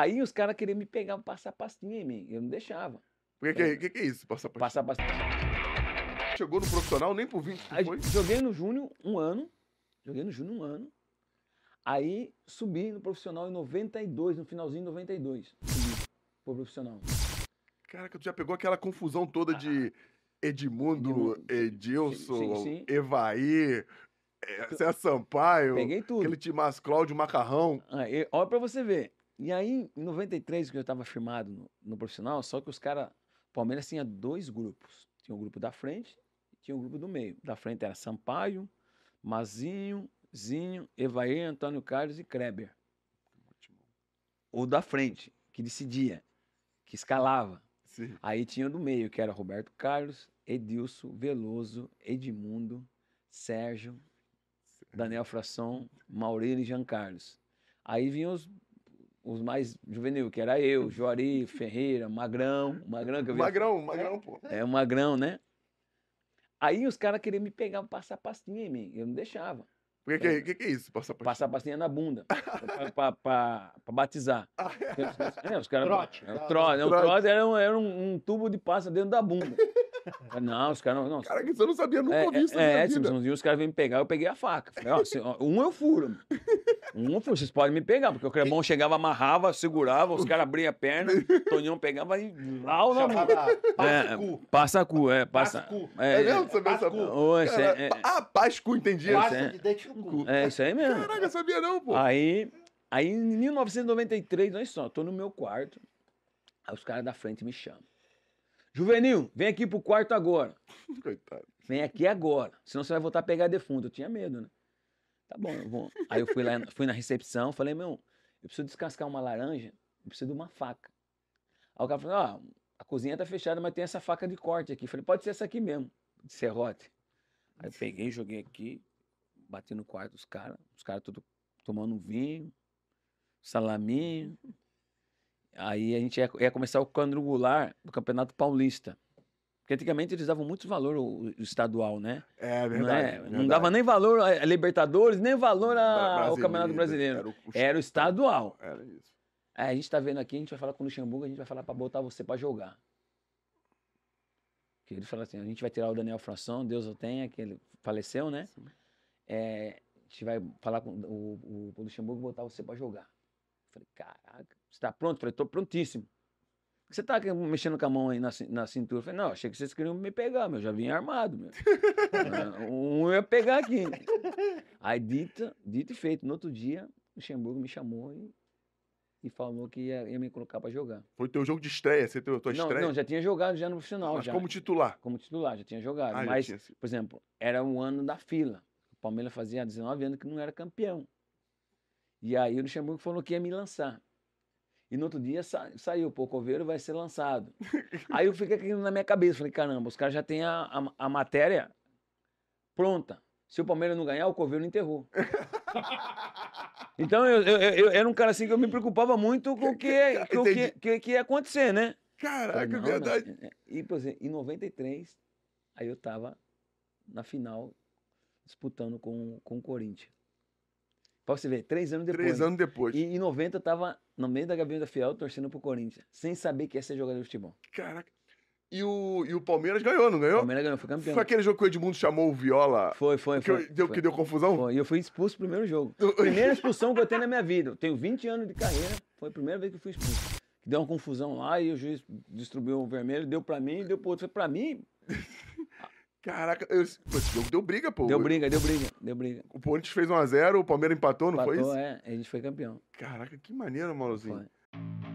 Aí os caras queriam me pegar, passar pastinha em mim. Eu não deixava. O que, que, é, né? que, que, é isso, passar pastinha? Passar pastinha. Chegou no profissional nem por 20 depois? Joguei no Júnior um ano. Joguei no Júnior um ano. Aí subi no profissional em 92, no finalzinho de 92. Subi pro profissional. Caraca, tu já pegou aquela confusão toda ah. de Edmundo, Edilson, sim, sim. Evaí, César Sampaio. Peguei tudo. Aquele timaço, Cláudio Macarrão. olha ah, pra você ver. E aí, em 93, que eu estava firmado no, no, profissional, só que os caras. Palmeiras tinha dois grupos. Tinha o grupo da frente e tinha o grupo do meio. Da frente era Sampaio, Mazinho, Zinho, Evair, Antônio Carlos e Kreber. O da frente, que decidia, que escalava. Sim. Aí tinha o do meio, que era Roberto Carlos, Edilson, Veloso, Edmundo, Sérgio, Daniel Frasson, Maurílio e Jean Carlos. Aí vinham os os mais juvenil, que era eu, Juari, Ferreira, Magrão, Magrão que eu vi. Magrão, é, Magrão, pô. É, o Magrão, né? Aí os caras queriam me pegar, passar pastinha em mim, eu não deixava. O que, é, que, que, é isso, passar pastinha? Passar pastinha na bunda, pra, pra, pra, pra batizar. Ah, é. os caras trote. É, o trote, né? trote. O trote era, um, era um, um tubo de passa dentro da bunda. É, não, os caras não. não. Cara, que você não sabia, nunca é, vi isso. É, é Simpsons, tipo, e os caras vêm me pegar, eu peguei a faca. Falei, ó, ó, um eu furo. Um eu furo, vocês podem me pegar, porque o Cremão é chegava, amarrava, segurava, os caras abriam a perna, o Toninho pegava e lá na mão. Passa é, cu. Passa cu, é, passa. passa cu. É, é, é. mesmo? Você passa cu. Oh, cara, é, ah, passa cu, entendi. Passa de dente no cu. É, isso aí mesmo. Caraca, eu sabia não, pô. Aí, aí em 1993, olha só, tô no meu quarto, aí os caras da frente me chamam. Juvenil, vem aqui pro quarto agora. Coitado. Vem aqui agora, senão você vai voltar a pegar defunto. Eu tinha medo, né? Tá bom, eu vou. Aí eu fui lá, fui na recepção, falei, meu, eu preciso descascar uma laranja, eu preciso de uma faca. Aí o cara falou, ó, ah, a cozinha tá fechada, mas tem essa faca de corte aqui. Eu falei, pode ser essa aqui mesmo, de serrote. Aí eu peguei, joguei aqui, bati no quarto dos caras, os caras tudo tomando vinho, salaminho. Aí a gente ia, ia começar o quadrangular do Campeonato Paulista. Porque antigamente eles davam muito valor ao estadual, né? É, verdade. Não, é? verdade. não dava nem valor a Libertadores, nem valor ao Campeonato Brasileiro. Era o, o... Era o estadual. Era isso. Aí é, a gente está vendo aqui, a gente vai falar com o Luxemburgo, a gente vai falar para botar você para jogar. Que ele fala assim, a gente vai tirar o Daniel Fração, Deus o tenha, que ele faleceu, né? É, a gente vai falar com o, o, o Luxemburgo botar você para jogar. Falei, caraca, você está pronto? Eu falei, tô prontíssimo. você tá mexendo com a mão aí na, na cintura? Eu falei, não, achei que vocês queriam me pegar, meu. Já vim armado, meu. É, um ia pegar aqui. Aí, dito, dito e feito, no outro dia, o Luxemburgo me chamou e, e falou que ia, ia me colocar para jogar. Foi teu jogo de estreia? Você teve a tua não, estreia? Não, já tinha jogado já no profissional. Mas já, como titular? Como titular, já tinha jogado. Ah, Mas, tinha... por exemplo, era um ano da fila. O Palmeiras fazia 19 anos que não era campeão. E aí o Luxemburgo falou que ia me lançar. E no outro dia sa saiu, pô, o Coveiro vai ser lançado. aí eu fiquei na minha cabeça, falei, caramba, os caras já têm a, a, a, matéria pronta. Se o Palmeiras não ganhar, o Coveiro enterrou. então eu, eu, eu, eu, era um cara assim que eu me preocupava muito com o que, com que, que, que ia acontecer, né? Caraca, não, verdade. É, é, e, por exemplo, em 93, aí eu tava na final disputando com, com o Corinthians. Pra você ver, três anos depois. Três anos depois. E em 90 eu tava no meio da gabinete da Fiel torcendo pro Corinthians, sem saber que ia ser jogador de futebol. Caraca. E o, e o Palmeiras ganhou, não ganhou? O Palmeiras ganhou, foi campeão. Foi aquele jogo que o Edmundo chamou o Viola. Foi, foi, que foi, deu, foi. Que deu confusão? Foi. E eu fui expulso no primeiro jogo. Primeira expulsão que eu tenho na minha vida. Eu tenho 20 anos de carreira, foi a primeira vez que eu fui expulso. Que deu uma confusão lá e o juiz distribuiu o vermelho, deu pra mim, deu pro outro. Foi pra mim. Caraca, eu, esse jogo deu briga, pô. Deu briga, deu briga, deu briga. O Corinthians fez 1x0, o Palmeiras empatou, não empatou, foi isso? Empatou, é. A gente foi campeão. Caraca, que maneiro, Maurozinho. Foi.